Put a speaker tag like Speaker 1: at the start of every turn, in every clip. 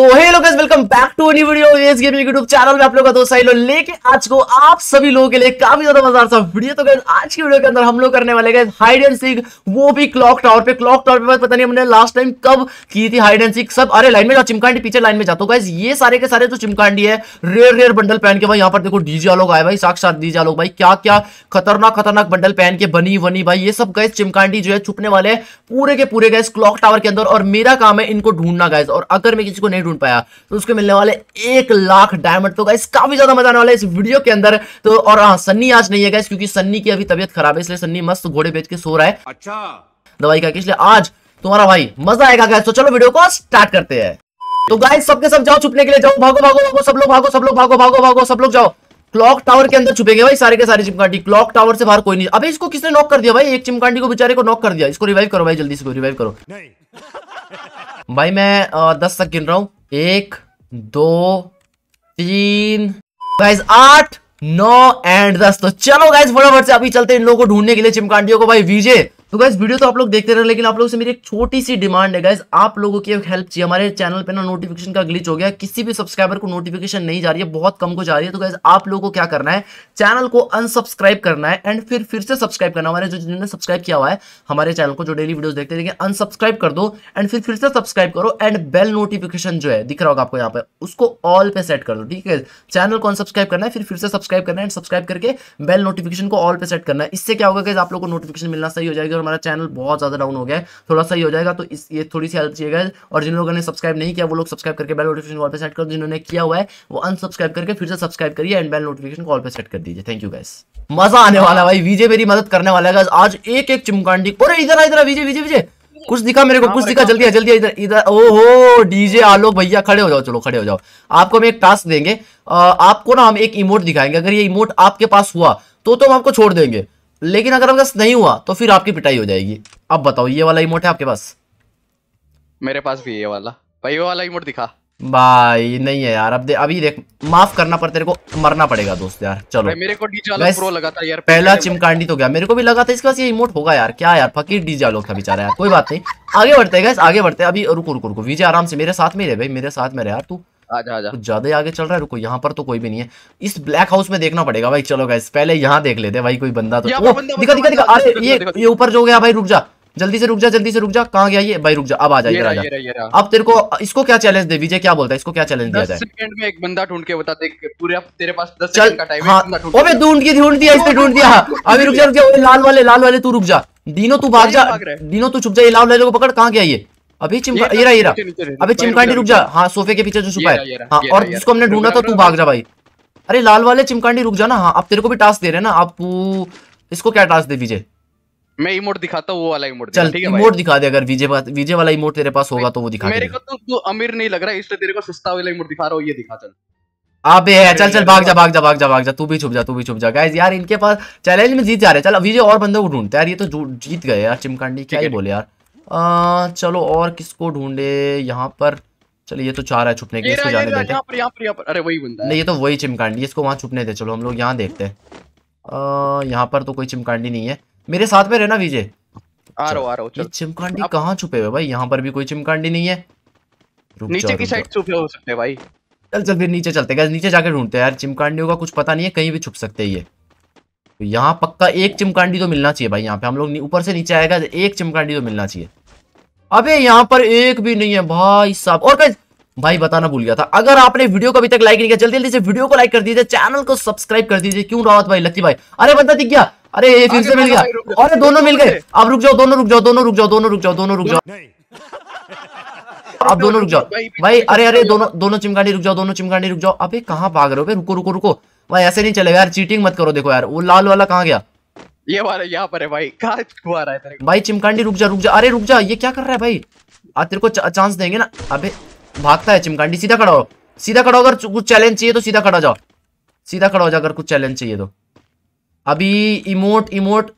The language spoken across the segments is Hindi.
Speaker 1: तो हे लोग welcome back to any video S gaming YouTube channel में आप लोग का दोस्त साहिल लेके आज को आप सभी लोगों के लिए काफी ज्यादा मजेदार सा वीडियो तो गैस आज की वीडियो के अंदर हम लोग करने वाले गए हाइड एंड सीख वो भी क्लॉक टावर पे क्लॉक टावर पे पता नहीं हमने लास्ट टाइम कब की थी हाइड एंड सीख सब अरे लाइन में जाओ चिमकांडी पीछे लाइन में जाता हूँ गैस ये सारे के सारे जो चिमकांडी है रेयर रेयर बंडल पहन के भाई यहाँ पर देखो डीजे लोग आए भाई साक्षात डीजे लोग भाई क्या क्या खतरनाक खतरनाक बंडल पहन के बनी वनी भाई ये सब गैस चिमकांडी जो है छुपने वाले पूरे के पूरे गैस क्लॉक टावर के अंदर और मेरा काम है इनको ढूंढना गैस और अगर मैं किसी को नहीं ढूंढ पाया तो उसको मिलने वाले एक लाख डायमंड तो गाइस काफी ज्यादा मजा आने वाला है इस वीडियो के अंदर तो और हाँ सन्नी आज नहीं है गाइस क्योंकि सन्नी की अभी तबियत खराब है इसलिए सन्नी मस्त घोड़े बेच के सो रहा है अच्छा दवाई का इसलिए आज तुम्हारा भाई मजा आएगा गाइस तो चलो वीडियो को स्टार्ट करते हैं तो गाइस सबके सब जाओ छुपने के लिए जाओ भागो भागो भागो सब लोग भागो सब लोग भागो भागो भागो सब लोग जाओ क्लॉक टावर के अंदर छुपेंगे भाई सारे के सारे चिमकांडी क्लॉक टावर से बाहर कोई नहीं अबे इसको किसने नॉक कर दिया भाई एक चिमकांडी को बेचारे को नॉक कर दिया इसको रिवाइव करो भाई जल्दी इसको रिवाइव करो नहीं। भाई मैं दस तक गिन रहा हूँ एक दो तीन गाइज आठ नौ एंड दस तो चलो गाइज फटाफट से अभी चलते हैं इन लोगों को ढूंढने के लिए चिमकांडियों को भाई वीजे तो गैस वीडियो तो आप लोग देखते रहे लेकिन आप लोगों से मेरी एक छोटी सी डिमांड है गाइज आप लोगों की एक हेल्प चाहिए हमारे चैनल पे ना नोटिफिकेशन का ग्लिच हो गया किसी भी सब्सक्राइबर को नोटिफिकेशन नहीं जा रही है बहुत कम को जा रही है तो गाइज आप लोगों को क्या करना है चैनल को अनसब्सक्राइब करना है एंड फिर फिर से सब्सक्राइब करना हमारे जो जिन्होंने सब्सक्राइब किया हुआ है हमारे चैनल को जो डेली वीडियो देखते हैं अनसब्सक्राइब कर दो एंड फिर फिर से सब्सक्राइब करो एंड बेल नोटिफिकेशन जो है दिख रहा होगा आपको यहाँ पर उसको ऑल पे सेट कर दो ठीक है चैनल को अनसब्सक्राइब करना है फिर फिर से सब्सक्राइब करना है एंड सब्सक्राइब करके बेल नोटिफिकेशन को ऑल पे सेट करना है इससे क्या होगा गैस आप लोग को नोटिफिकेशन मिलना सही हो जाएगा और हमारा चैनल बहुत ज़्यादा डाउन हो गया है थोड़ा सा ही हो जाएगा तो इस ये थोड़ी सी हेल्प चाहिए गाइज और जिन लोगों ने सब्सक्राइब नहीं किया वो लोग सब्सक्राइब करके बेल नोटिफिकेशन कॉल पर सेट कर जिन्होंने किया हुआ है वो अनसब्सक्राइब करके फिर से सब्सक्राइब करिए एंड बेल नोटिफिकेशन कॉल पर सेट कर दीजिए थैंक यू गाइस मजा आने हाँ। वाला भाई विजय मेरी मदद करने वाला है आज एक एक चिमकांडी पूरे इधर इधर विजय विजय विजय कुछ दिखा मेरे को हाँ, कुछ दिखा जल्दी है जल्दी है इधर इधर ओहो डीजे आलोक भैया खड़े हो जाओ चलो खड़े हो जाओ आपको हम एक टास्क देंगे आ, आपको ना हम एक इमोट दिखाएंगे अगर ये इमोट आपके पास हुआ तो तो हम आपको छोड़ देंगे लेकिन अगर आपके पास नहीं हुआ तो फिर आपकी पिटाई हो जाएगी अब बताओ ये वाला इमोट है आपके पास
Speaker 2: मेरे पास भी ये वाला भाई ये वाला इमोट दिखा
Speaker 1: भाई नहीं है यार अब दे, अभी देख माफ करना पर तेरे को मरना पड़ेगा दोस्त यार चलो मेरे
Speaker 2: को वाला प्रो लगा था यार पहला
Speaker 1: चिमकांडी तो गया मेरे को भी लगा था इसके पास ये इमोट होगा यार क्या यार फकीर डीजालो का बेचारा यार कोई बात नहीं आगे बढ़ते हैं आगे बढ़ते हैं अभी रुको रुको रुको विजय आराम से मेरे साथ में रहे भाई मेरे साथ में रहे यार तू तो ज्यादा आगे चल रहा है रुको यहाँ पर तो कोई भी नहीं है इस ब्लैक हाउस में देखना पड़ेगा भाई चलो गाइस पहले यहाँ देख लेते भाई कोई बंदा तो दिखा दिखा मतलब दिखा ये ये ऊपर जो गया भाई रुक जा जल्दी से रुक जा जल्दी से रुक जा कहाँ गया ये भाई रुक जा अब आ जाइए राजा अब तेरे को इसको क्या चैलेंज दे विजय क्या बोलता है इसको क्या चैलेंज दिया जाए
Speaker 2: सेकंड में एक बंदा ढूंढ के बता दे पूरे तेरे पास का टाइम हाँ, ढूंढ ढूंढ दिया इसने ढूंढ दिया अभी रुक जा
Speaker 1: रुक जा लाल वाले लाल वाले तू रुक जा दीनो तू भाग जा दीनो तू छुप जा ये लाल वाले को पकड़ कहाँ गया ये अभी चिमका ये रहा ये रहा अभी चिमका रुक जा हाँ सोफे के पीछे जो छुपा है हाँ और जिसको हमने ढूंढा था तू भाग जा भाई अरे लाल वाले चिमकांडी रुक जा ना हाँ आप तेरे को भी टास्क दे रहे हैं ना आप इसको क्या टास्क दे विजय
Speaker 2: मैं इमोट दिखाता हूँ वो वाला इमोट चल ठीक है इमोट
Speaker 1: दिखा दे अगर विजय विजय वाला इमोट तेरे पास होगा तो वो दिखा मेरे को
Speaker 2: तो तू अमीर नहीं लग रहा इसलिए तेरे को सस्ता वाला इमोट दिखा रहा हूँ ये दिखा चल
Speaker 1: आप है चल चल भाग जा भाग जा भाग जा भाग जा तू भी छुप जा तू भी छुप जा गाइस यार इनके पास चैलेंज में जीत जा रहे चल विजय और बंदे को ढूंढते यार ये तो जीत गए यार चिमकांडी क्या ही बोले यार आ, चलो और किसको ढूंढे यहाँ पर चलो ये तो चार है छुपने के लिए इसको जाने
Speaker 2: देते अरे वही बंदा नहीं ये तो
Speaker 1: वही चिमकांडी इसको वहाँ छुपने दे चलो हम लोग यहाँ देखते हैं यहाँ पर तो कोई चिमकांडी नहीं है मेरे साथ में रहना विजय चिमकांडी कहाँ छुपे हुए भाई यहाँ पर भी कोई चिमकांडी नहीं है नीचे की साइड छुपे हो सकते भाई चल चल फिर नीचे चलते नीचे जाके ढूंढते हैं यार चिमकांडियों का कुछ पता नहीं है कहीं भी छुप सकते हैं ये तो यहाँ पक्का एक चिमकांडी तो मिलना चाहिए भाई यहाँ पे हम लोग ऊपर से नीचे आएगा एक चिमकांडी तो मिलना चाहिए अबे यहाँ पर एक भी नहीं है भाई साहब और कैसे भाई बताना भूल गया था अगर आपने वीडियो को अभी तक लाइक नहीं किया जल्दी जल्दी से वीडियो को लाइक कर दीजिए चैनल को सब्सक्राइब कर दीजिए क्यों रावत भाई लक्की भाई अरे बंदा दिख गया अरे ये फिर से मिल गया अरे दोनों मिल गए अब रुक जाओ दोनों रुक जाओ दोनों रुक जाओ दोनों रुक जाओ दोनों रुक जाओ आप दोनों रुक जाओ भाई अरे अरे दोनों दोनों चिमगाड़ी रुक जाओ दोनों चिमगाड़ी रुक जाओ अभी कहाँ भाग रहे हो रुको रुको रुको भाई ऐसे नहीं चले यार चीटिंग मत करो देखो यार वो लाल वाला कहाँ गया ये वाला यहाँ पर है भाई कहा आ रहा है तेरे भाई चिमकांडी रुक जा रुक जा अरे रुक जा ये क्या कर रहा है भाई आज तेरे को चांस देंगे ना अबे भागता है चिमकांडी सीधा खड़ा हो सीधा खड़ा हो अगर कुछ चैलेंज चाहिए तो सीधा खड़ा जाओ सीधा खड़ा हो जा अगर कुछ चैलेंज चाहिए तो अभी इमोट इमोट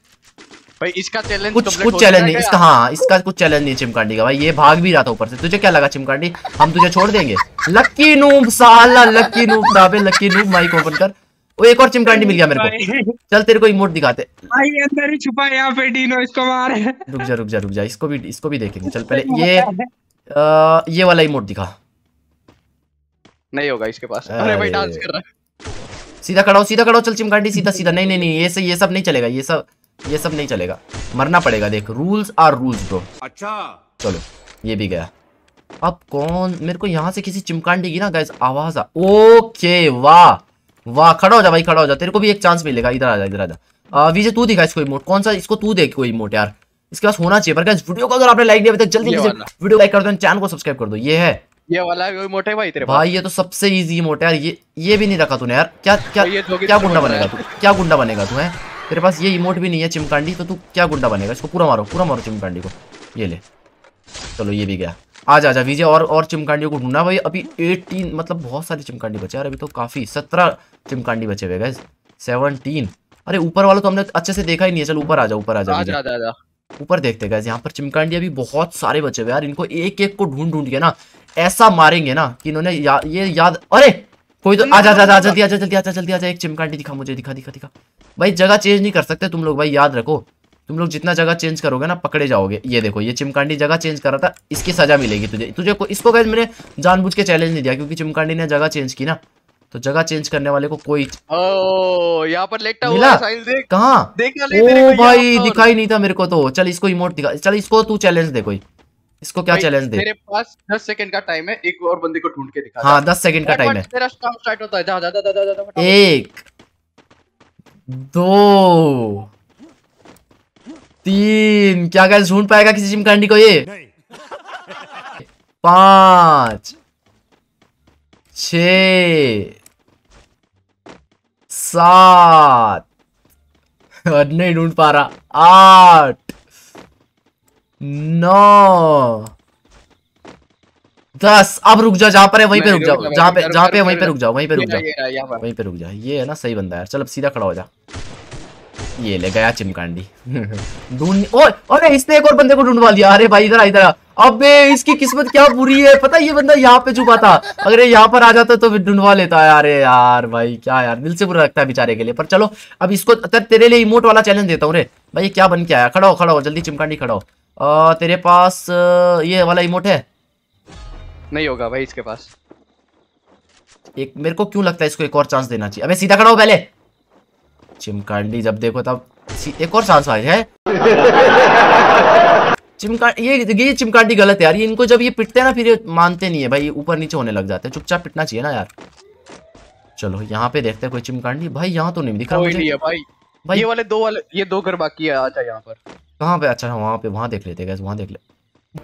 Speaker 2: भाई इसका चैलेंज कुछ कुछ चैलेंज नहीं इसका हाँ
Speaker 1: इसका कुछ चैलेंज नहीं चिमकांडी का भाई ये भाग भी रहा था ऊपर से तुझे क्या लगा चिमकांडी हम तुझे छोड़ देंगे लक्की नूब साला लक्की नूब दाबे लक्की नूब माइक ओपन कर वो एक और चिमकांडी मिल गया मेरे को चल तेरे को इमोट दिखाते
Speaker 2: भाई अंदर ही छुपा है यहां पे डीनो इसको मार
Speaker 1: रुक जा रुक जा रुक जा इसको भी इसको भी देखेंगे चल पहले ये आ, ये वाला इमोट दिखा नहीं होगा इसके पास अरे भाई डांस
Speaker 2: कर रहा है
Speaker 1: सीधा खड़ा हो सीधा खड़ा हो चल चिमकांडी सीधा सीधा नहीं नहीं नहीं ये से ये सब नहीं चलेगा ये सब ये सब नहीं चलेगा मरना पड़ेगा देख रूल्स आर रूल्स ब्रो अच्छा चलो ये भी गया अब कौन मेरे को यहां से किसी चिमकांडी की ना गाइस आवाज आ ओके वाह वाह खड़ा हो जा भाई खड़ा हो जा तेरे को भी एक चांस मिलेगा इधर आ जा इधर आ जा विजय तू दिखा इसको इमोट कौन सा इसको तू देख कोई इमोट यार इसके पास होना चाहिए पर क्या वीडियो को अगर आपने लाइक दिया तो जल्दी वीडियो लाइक कर दो चैनल को सब्सक्राइब कर दो ये है
Speaker 2: ये वाला है भाई तेरे भाई ये
Speaker 1: तो सबसे इजी मोटे यार ये ये भी नहीं रखा तूने यार क्या क्या तो क्या गुंडा बनेगा तू क्या गुंडा बनेगा तू है तेरे पास ये इमोट भी नहीं है चिमकांडी तो तू क्या गुंडा बनेगा इसको पूरा मारो पूरा मारो चिमकांडी को ये ले चलो ये भी गया आ जा विजय और और चिमकांडियों को ढूंढना भाई अभी एटीन मतलब बहुत सारी चिमकांडी बचे यार अभी तो काफ़ी सत्रह चिमकांडी बचे हुए गए सेवनटीन अरे ऊपर वाला तो हमने अच्छे से देखा ही नहीं है चल ऊपर आ जाओ ऊपर आ जा ऊपर देखते गए यहाँ पर चिमकांडी अभी बहुत सारे बचे हुए यार इनको एक एक को ढूंढ ढूंढ के ना ऐसा मारेंगे ना कि इन्होंने ये याद अरे कोई तो जल्दी आ जा जल्दी आ जा जल्दी आ जा एक चिमकांडी दिखा मुझे दिखा दिखा दिखा भाई जगह चेंज नहीं कर सकते तुम लोग भाई याद रखो तुम लोग जितना जगह चेंज करोगे ना पकड़े जाओगे ये देखो ये चिमकांडी जगह चेंज कर रहा था इसकी सजा मिलेगी तुझे तुझे को, इसको गैस मैंने जानबूझ के चैलेंज नहीं दिया क्योंकि चिमकांडी ने जगह चेंज की ना तो जगह चेंज करने वाले को कोई
Speaker 2: यहाँ पर लेटा हुआ देख भाई दिखाई
Speaker 1: नहीं था मेरे को तो चल इसको इमोट दिखा चल इसको तू चैलेंज दे कोई इसको क्या चैलेंज दे मेरे
Speaker 2: पास दस सेकंड का टाइम है एक और बंदे को ढूंढ
Speaker 1: के दिखा हाँ दस सेकंड का टाइम है
Speaker 2: स्टार्ट होता है जा जा जा जा जा
Speaker 1: एक दो तीन क्या गैस ढूंढ पाएगा किसी जिम कैंडी को ये पांच छ सात नहीं ढूंढ पा रहा आठ नौ दस अब रुक जाओ जहां पर है वहीं पे रुक जाओ जहां पे जहां पे वहीं पे रुक जाओ वहीं पे रुक जाओ वहीं पे रुक जाओ ये है ना सही बंदा यार चल अब सीधा खड़ा हो जा ये ले गया चिमकांडी ढूंढ अरे इसने एक और बंदे को ढूंढवा लिया अरे भाई इधर इधर अबे इसकी किस्मत क्या बुरी है पता ये बंदा यहाँ पे छुपा था अगर यहाँ पर आ जाता तो ढूंढवा लेता है अरे यार भाई क्या यार दिल से बुरा लगता है बेचारे के लिए पर चलो अब इसको तेरे लिए इमोट वाला चैलेंज देता हूँ रे भाई क्या बन के आया खड़ा हो खड़ा हो जल्दी चिमकांडी खड़ा हो आ, तेरे पास ये वाला इमोट है
Speaker 2: नहीं होगा भाई इसके
Speaker 1: पास एक मेरे को क्यों लगता है इसको एक और चांस देना चाहिए अबे सीधा खड़ा हो पहले चिमकांडी जब देखो तब एक और सांस आई है चिमका ये ये चिमकांडी गलत है यार ये इनको जब ये पिटते हैं ना फिर ये मानते नहीं है भाई ऊपर नीचे होने लग जाते हैं चुपचाप पिटना चाहिए ना यार चलो यहाँ पे देखते हैं कोई चिमकांडी भाई यहाँ तो नहीं दिख रहा
Speaker 2: भाई भाई ये वाले दो वाले ये दो घर बाकी है अच्छा यहाँ पर
Speaker 1: कहाँ पे अच्छा वहाँ पे वहाँ देख लेते वहाँ देख ले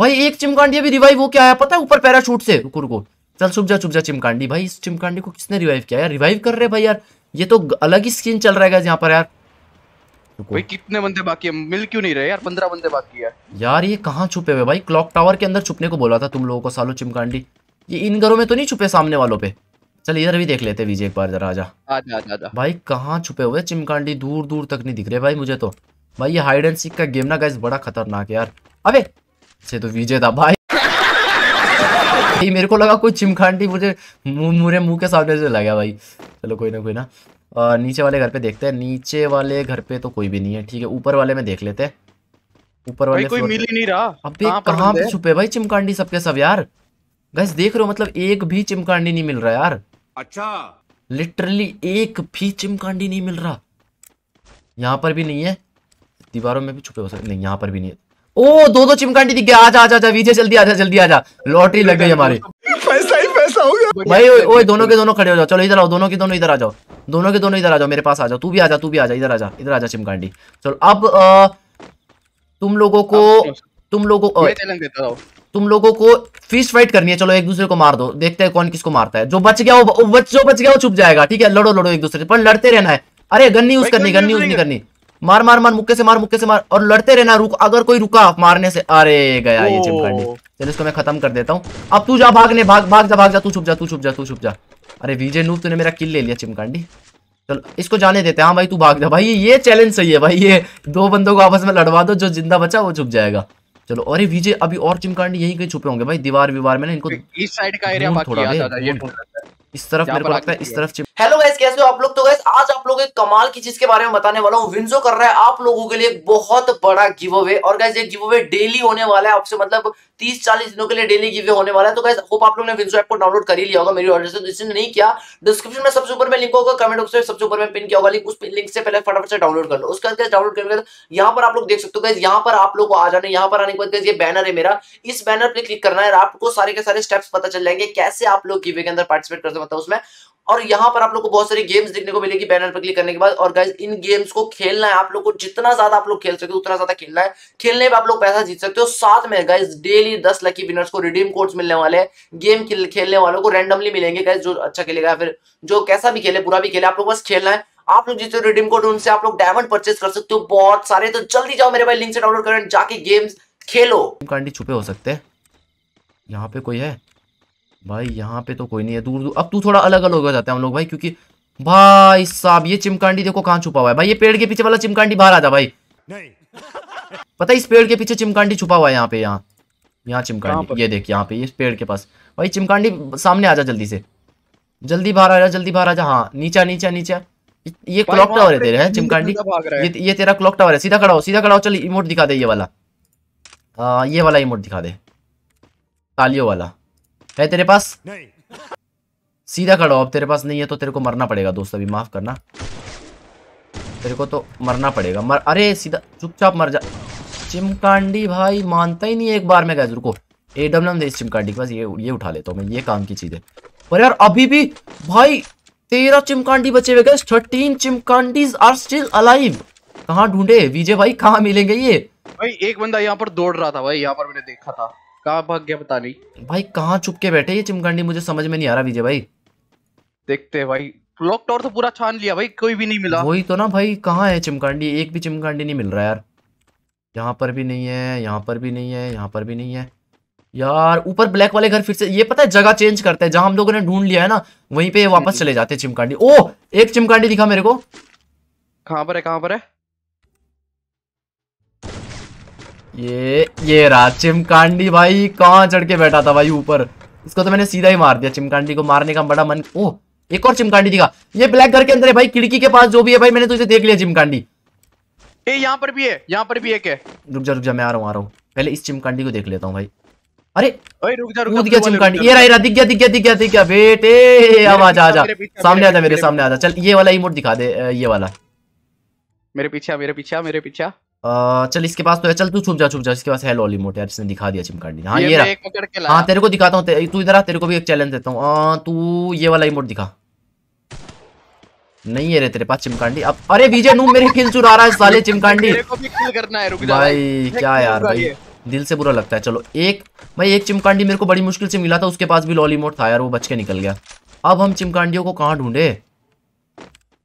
Speaker 1: भाई एक चिमकांडी अभी रिवाइव हो क्या आया पता है ऊपर पैराशूट से रुको रुको चल चुप जा चुप जा चिमकांडी भाई इस चिमकांडी को किसने रिवाइव किया यार रिवाइव कर रहे भाई यार ये तो अलग ही स्किन चल रहा है यहाँ पर यार भाई
Speaker 2: कितने बंदे बाकी है मिल क्यों नहीं रहे यार पंद्रह बंदे बाकी है
Speaker 1: यार ये कहाँ छुपे हुए भाई क्लॉक टावर के अंदर छुपने को बोला था तुम लोगों को सालो चिमकांडी ये इन घरों में तो नहीं छुपे सामने वालों पे चल इधर भी देख लेते विजय एक बार जरा आजा आजा भाई कहाँ छुपे हुए चिमकांडी दूर दूर तक नहीं दिख रहे भाई मुझे तो भाई ये हाइड एंड सीख का गेम ना गाइस बड़ा खतरनाक है यार अबे से तो विजय था भाई भाई मेरे को लगा कोई चिमखांडी मुझे मुरे मुंह के सामने से लगा भाई चलो कोई ना कोई ना और नीचे वाले घर पे देखते हैं नीचे वाले घर पे तो कोई भी नहीं है ठीक है ऊपर वाले में देख लेते हैं ऊपर वाले कोई मिल ही
Speaker 2: नहीं रहा अबे कहाँ पे छुपे
Speaker 1: भाई चिमकांडी सबके सब यार गैस देख रहे हो मतलब एक भी चिमकांडी नहीं मिल रहा यार अच्छा लिटरली एक भी चिमकांडी नहीं मिल रहा यहाँ पर भी नहीं है दीवारों में भी छुपे हो सकते नहीं यहाँ पर भी नहीं ओ दो दो चिमकांडी दिख गया आजा आजा आजा विजय जल्दी आजा जल्दी आजा लॉटरी लग गई हमारी पैसा ही पैसा हो गया भाई ओए दोनों के दोनों खड़े हो जाओ चलो इधर आओ दोनों के दोनों इधर आ जाओ दोनों के दोनों इधर आ जाओ मेरे पास आ जाओ तू भी आ जाओ तू भी आ जा इधर आ जा इधर आ चिमकांडी चलो अब तुम लोगों को तुम लोगों को तो तुम लोगों को फिश फाइट करनी है चलो एक दूसरे को मार दो देखते हैं कौन किसको मारता है जो बच गया वो बच जो बच गया वो छुप जाएगा ठीक है लड़ो लड़ो एक दूसरे पर लड़ते रहना है अरे गन्नी यूज करनी गन्नी यूज नहीं करनी मार मार मार मुक्के से मार मुक्के से मार और लड़ते रहना रुक अगर कोई रुका मारने से अरे गया ये चिमकांडी चलो इसको मैं खत्म कर देता हूँ अब तू जा भागने भाग भाग जा भाग जा तू छुप जा तू छुप जा तू छुप जा अरे विजय नूप तूने मेरा किल ले लिया चिमकांडी चलो इसको जाने देते हैं हाँ भाई तू भाग जा भाई ये चैलेंज सही है भाई ये दो बंदों को आपस में लड़वा दो जो जिंदा बचा वो छुप जाएगा चलो अरे विजय अभी और चिमकांडी यहीं कहीं छुपे होंगे भाई दीवार विवार में इनको इस साइड का एरिया थोड़ा इस तरफ मेरे को लगता है इस तरफ हेलो गैस कैसे हो आप लोग तो गैस आज लोगों के कमाल की चीज के बारे में बताने वाला हूँ विंजो कर रहा है आप लोगों के लिए बहुत बड़ा गिव अवे और गैस ये गिव अवे डेली होने वाला है आपसे मतलब 30-40 दिनों के लिए डेली गिव अवे होने वाला है तो गैस होप आप लोगों ने विंजो ऐप को डाउनलोड कर ही लिया होगा मेरी ऑर्डर से जिसने तो नहीं किया डिस्क्रिप्शन में सबसे ऊपर में लिंक होगा कमेंट बॉक्स में सबसे ऊपर में पिन किया होगा लिंक उस लिंक से पहले फटाफट से डाउनलोड कर लो उसके बाद डाउनलोड करके यहाँ पर आप लोग देख सकते हो गाइज यहाँ पर आप लोग को आ जाने यहाँ पर आने के बाद ये बैनर है मेरा इस बैनर पर क्लिक करना है आपको सारे के सारे स्टेप्स पता चल जाएंगे कैसे आप लोग गिवे के अंदर पार्टिसिपेट कर सकते उसमें और यहाँ पर आप लोग को बहुत सारी गेम्स देखने को मिलेगी बैनर पर क्लिक करने के बाद और गाइज इन गेम्स को खेलना है आप लोग को जितना ज्यादा आप लोग खेल सकते हो उतना ज्यादा खेलना है खेलने पर आप लोग पैसा जीत सकते हो साथ में गाइज डेली दस लकी विनर्स को रिडीम कोड्स मिलने वाले हैं गेम खेलने वालों को रैंडमली मिलेंगे गाइज जो अच्छा खेलेगा फिर जो कैसा भी खेले बुरा भी खेले आप लोग बस खेलना है आप लोग जितने रिडीम कोड उनसे आप लोग डायमंड परचेस कर सकते हो बहुत सारे तो जल्दी जाओ मेरे भाई लिंक से डाउनलोड करें जाके गेम्स खेलो छुपे हो सकते हैं यहाँ पे कोई है भाई यहाँ पे तो कोई नहीं है दूर दूर अब तू थोड़ा अलग अलग हो जाते हैं हम लोग भाई क्योंकि भाई साहब ये चिमकांडी देखो कहाँ छुपा हुआ है भाई ये पेड़ के पीछे वाला चिमकांडी बाहर आ जा भाई नहीं पता है इस पेड़ के पीछे चिमकांडी छुपा हुआ है यहाँ पे यहाँ यहाँ चिमकांडी ये देख यहाँ पे इस पेड़ के पास भाई चिमकांडी सामने आ जा जल्दी से जल्दी बाहर आ जा जल्दी बाहर आ जा हाँ नीचा नीचा नीचा ये क्लॉक टावर है तेरे है चिमकांडी ये ये तेरा क्लॉक टावर है सीधा खड़ा हो सीधा खड़ा हो चल इमोट दिखा दे ये वाला आ, ये वाला इमोट दिखा दे तालियों वाला है तेरे पास नहीं सीधा खड़ा हो अब तेरे पास नहीं है तो तेरे को मरना पड़ेगा दोस्त अभी माफ करना तेरे को तो मरना पड़ेगा मर अरे सीधा चुपचाप मर जा चिमकांडी भाई मानता ही नहीं एक बार में गैस रुको ए डब्ल्यू दे इस चिमकांडी के पास ये ये उठा लेता हूँ मैं ये काम की चीज़ है पर यार अभी भी भाई तेरह चिमकांडी बचे हुए गैस थर्टीन चिमकांडीज आर स्टिल अलाइव कहाँ ढूंढे विजय भाई कहाँ मिलेंगे ये
Speaker 2: भाई एक बंदा यहाँ पर दौड़ रहा था भाई यहाँ पर मैंने देखा था कहा भाग गया पता नहीं
Speaker 1: भाई कहाँ चुप के बैठे ये चिमकंडी मुझे समझ में नहीं आ रहा विजय भाई देखते हैं भाई लॉक टॉर तो पूरा छान लिया भाई कोई भी नहीं मिला वही तो ना भाई कहाँ है चिमकांडी एक भी चिमकांडी नहीं मिल रहा यार यहाँ पर भी नहीं है यहाँ पर भी नहीं है यहाँ पर भी नहीं है यार ऊपर ब्लैक वाले घर फिर से ये पता है जगह चेंज करते हैं जहां हम लोगों ने ढूंढ लिया है ना वहीं पे वापस हम्म। चले जाते हैं चिमकांडी ओ एक चिमकांडी दिखा मेरे को
Speaker 2: कहां पर है कहां पर है
Speaker 1: ये ये रहा चिमकांडी भाई कहाँ चढ़ के बैठा था भाई ऊपर इसको तो मैंने सीधा ही मार दिया चिमकांडी को मारने का बड़ा मन ओह एक और चिमकांडी दिखा ये ब्लैक घर के अंदर है भाई खिड़की के पास जो भी है भाई मैंने तुझे तो देख लिया चिमकांडी ए यहाँ पर भी है यहाँ पर भी एक है रुक जा रुक जा मैं आ रहा हूँ आ रहा हूँ पहले इस चिमकांडी को देख लेता हूँ भाई अरे रुक जा रुक जा गया चिमकांडी ये रहा दिख गया दिख गया दिख गया दिख गया बेटे अब आ जा सामने जा मेरे सामने जा चल ये वाला इमोट दिखा दे ये वाला
Speaker 2: मेरे पीछे मेरे पीछे मेरे पीछे
Speaker 1: चल इसके पास तो है चल तू छुप जा छुप जा इसके पास है लॉली मोटे इसने दिखा दिया चिमकांडी हाँ ये, हाँ तेरे को दिखाता हूँ तू इधर आ तेरे को भी एक चैलेंज देता हूँ तू ये वाला इमोट दिखा नहीं है रे तेरे पास चिमकांडी अब अरे विजय नू मेरे किल चुरा रहा है साले चिमकांडी
Speaker 2: भाई क्या यार भाई
Speaker 1: दिल से बुरा लगता है चलो एक भाई एक चिमकांडी मेरे को बड़ी मुश्किल से मिला था उसके पास भी लॉलीमोट था यार वो बच के निकल गया अब हम चिमकांडियों को कहाँ ढूंढे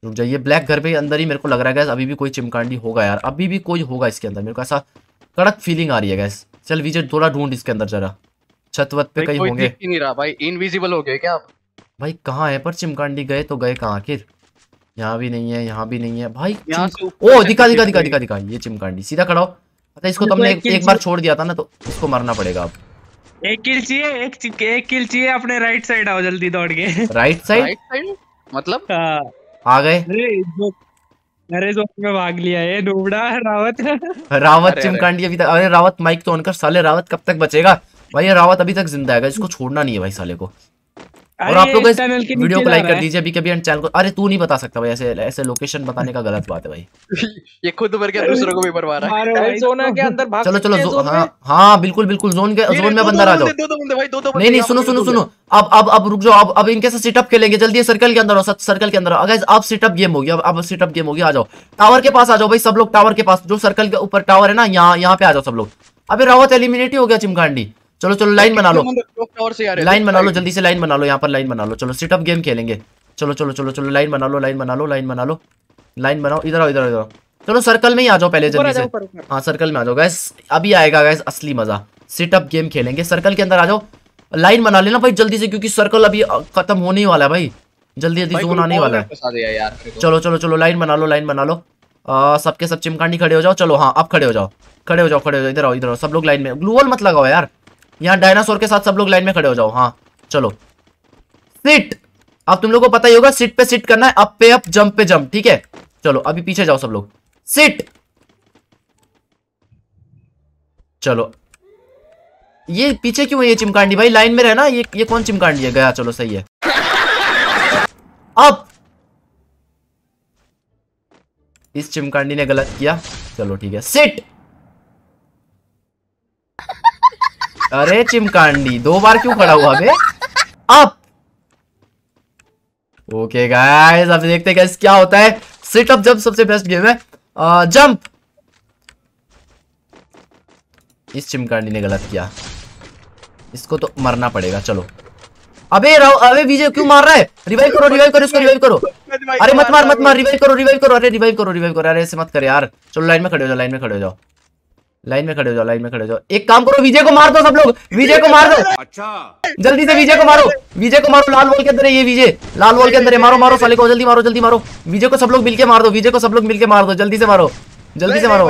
Speaker 1: रुक जाइए ब्लैक घर पे अंदर ही मेरे को लग रहा है गैस अभी भी कोई चिमकांडी होगा यार अभी भी कोई होगा इसके अंदर मेरे को ऐसा कड़क फीलिंग आ रही है गैस चल विजय थोड़ा ढूंढ इसके अंदर जरा छत वत पे कहीं होंगे
Speaker 2: नहीं रहा भाई इनविजिबल हो गए क्या आप
Speaker 1: भाई कहाँ है पर चिमकांडी गए तो गए कहाँ आखिर यहाँ भी नहीं है यहाँ भी नहीं है भाई ओ दिखा दिखा दिखा दिखा दिखा ये चिमकांडी सीधा खड़ा हो इसको तुमने एक, एक बार छोड़ दिया था ना तो इसको मरना पड़ेगा अब
Speaker 2: एक किल चाहिए एक एक किल चाहिए अपने राइट साइड आओ जल्दी दौड़ के राइट साइड मतलब हाँ। आ गए
Speaker 1: अरे में भाग लिया ये डूबड़ा रावत रावत चिमकांडी अभी तक अरे रावत माइक तो ऑन कर साले रावत कब तक बचेगा भाई ये रावत अभी तक जिंदा है इसको छोड़ना नहीं है भाई साले को
Speaker 2: और आप लोग वीडियो को लाइक कर दीजिए
Speaker 1: अभी कभी चैनल को अरे तू नहीं बता सकता भाई ऐसे ऐसे लोकेशन बताने का गलत बात है भाई
Speaker 2: ये खुद भर के दूसरों को भी मरवा रहा है जोना के
Speaker 1: अंदर भाग चलो चलो जो, हाँ हाँ बिल्कुल बिल्कुल जोन के जोन में बंदर आ जाओ नहीं नहीं सुनो सुनो सुनो अब अब अब रुक जाओ अब अब इनके साथ सिटअप खेलेंगे जल्दी सर्कल के अंदर सर्कल के अंदर अगर अब सिटअप गेम होगी अब अब सिटअप गेम होगी आ जाओ टावर के पास आ जाओ भाई सब लोग टावर के पास जो सर्कल के ऊपर टावर है ना यहाँ यहाँ पे आ जाओ सब लोग अभी रावत एलिमिनेट ही हो गया चिमकांडी चलो चलो लाइन बना लो
Speaker 2: लाइन बना लो जल्दी
Speaker 1: से लाइन बना लो यहाँ पर लाइन बना लो चलो सिटअप गेम खेलेंगे चलो चलो चलो चलो लाइन बना लो लाइन बना लो लाइन बना लो लाइन बनाओ इधर आओ इधर इधर चलो सर्कल में ही आ जाओ पहले जल्दी से हाँ सर्कल में आ जाओ गैस अभी आएगा गैस असली मजा सिटअप गेम खेलेंगे सर्कल के अंदर आ जाओ लाइन बना लेना भाई जल्दी से क्योंकि सर्कल अभी खत्म होने ही वाला है भाई जल्दी जल्दी जोन आने वाला
Speaker 2: है
Speaker 1: चलो चलो चलो लाइन बना लो लाइन बना लो सबके सब चिमकांडी खड़े हो जाओ चलो हाँ आप खड़े हो जाओ खड़े हो जाओ खड़े हो जाओ इधर आओ इधर आओ सब लोग लाइन में ग्लूवल मत लगाओ यार यहाँ डायनासोर के साथ सब लोग लाइन में खड़े हो जाओ हाँ चलो सिट अब तुम लोग को पता ही होगा सिट पे सिट करना है अप पे अप जंप पे जंप ठीक है चलो अभी पीछे जाओ सब लोग सिट चलो ये पीछे क्यों है ये चिमकांडी भाई लाइन में रहना ये ये कौन चिमकांडी है गया चलो सही है अब इस चिमकांडी ने गलत किया चलो ठीक है सिट अरे चिमकांडी दो बार क्यों खड़ा हुआ बे अब ओके गाइस अब देखते हैं क्या होता है सिट अप जंप सबसे बेस्ट गेम है जंप इस चिमकांडी ने गलत किया इसको तो मरना पड़ेगा चलो अबे राव अबे विजय क्यों मार रहा है रिवाइव करो रिवाइव करो इसको रिवाइव करो अरे मत मार मत मार रिवाइव करो रिवाइव करो अरे रिवाइव करो रिवाइव करो अरे ऐसे मत कर यार चलो लाइन में खड़े हो जाओ लाइन में खड़े हो जाओ लाइन में खड़े हो जाओ लाइन में खड़े हो जाओ एक काम करो विजय को मार दो सब लोग विजय को मार दो अच्छा जल्दी से विजय को मारो विजय को मारो लाल वॉल के अंदर है ये विजय लाल वॉल के अंदर है मारो मारो साले को जल्दी मारो जल्दी मारो विजय को सब लोग मिलके मार दो विजय को सब लोग मिलके मार दो जल्दी से मारो जल्दी से मारो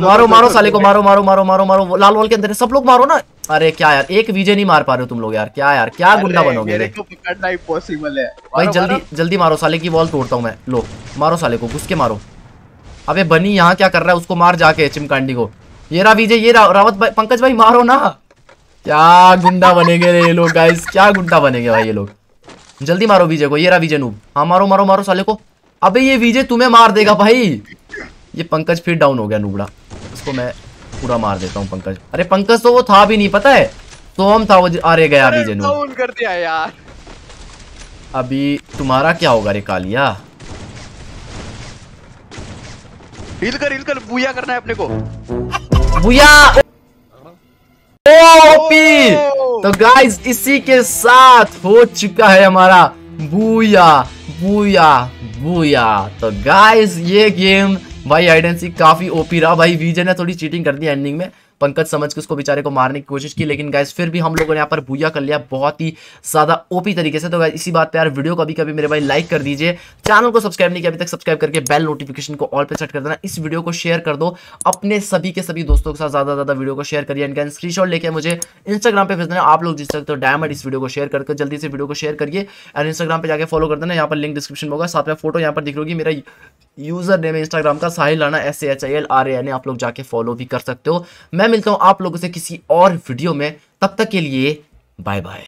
Speaker 2: मारो मारो साले को मारो
Speaker 1: मारो मारो मारो मारो लाल वॉल के अंदर सब लोग मारो ना अरे क्या यार एक विजय नहीं मार पा रहे हो तुम लोग यार क्या यार क्या गुंडा बनोगे
Speaker 2: इम्पॉसिबल है भाई जल्दी
Speaker 1: जल्दी मारो साले की वॉल तोड़ता हूँ मैं लो मारो साले को घुस के मारो अबे बनी यहाँ क्या कर रहा है उसको मार जाके चिमकांडी को ये रहा विजय ये रहा रावत भाई पंकज भाई मारो ना क्या गुंडा बनेंगे रे ये लोग गाइस क्या गुंडा बनेंगे भाई ये लोग जल्दी मारो विजय को ये रहा विजय नूब हाँ मारो मारो मारो साले को अबे ये विजय तुम्हें मार देगा भाई ये पंकज फिर डाउन हो गया नूबड़ा उसको मैं पूरा मार देता हूँ पंकज अरे पंकज तो वो था भी नहीं पता है सोम था वो अरे गया विजय नूब
Speaker 2: कर दिया यार
Speaker 1: अभी तुम्हारा क्या होगा रे कालिया हिल कर हिल कर बुया करना है अपने को भूया ओपी तो गाइस इसी के साथ हो चुका है हमारा बूया बूया बूया तो गाइस ये गेम भाई आइडेंसी काफी ओपी रहा भाई विजय ने थोड़ी चीटिंग कर दी एंडिंग में पंकज समझ के उसको बेचारे को मारने की कोशिश की लेकिन गाइज फिर भी हम लोगों ने यहाँ पर भूया कर लिया बहुत ही ज़्यादा ओपी तरीके से तो गाइज इसी बात पर यार वीडियो कभी कभी मेरे भाई लाइक कर दीजिए चैनल को सब्सक्राइब नहीं किया अभी तक सब्सक्राइब करके बेल नोटिफिकेशन को ऑल पे सेट कर देना इस वीडियो को शेयर कर दो अपने सभी के सभी दोस्तों के साथ ज़्यादा ज़्यादा वीडियो को शेयर करिए स्क्रीन शॉट लेके मुझे इंस्टाग्राम पर भेज देना आप लोग जिस सकते तो डायमंड इस वीडियो को शेयर करके जल्दी से वीडियो को शेयर करिए और इंस्टाग्राम पर जाकर फॉलो कर देना यहाँ पर लिंक डिस्क्रिप्शन में होगा साथ में फोटो यहाँ पर दिख रही मेरा यूजर नेम इंस्टाग्राम का Sahil Lana S H I L R A N आप लोग जाके फॉलो भी कर सकते हो मैं मैं मिलता हूं आप लोगों से किसी और वीडियो में तब तक के लिए बाय बाय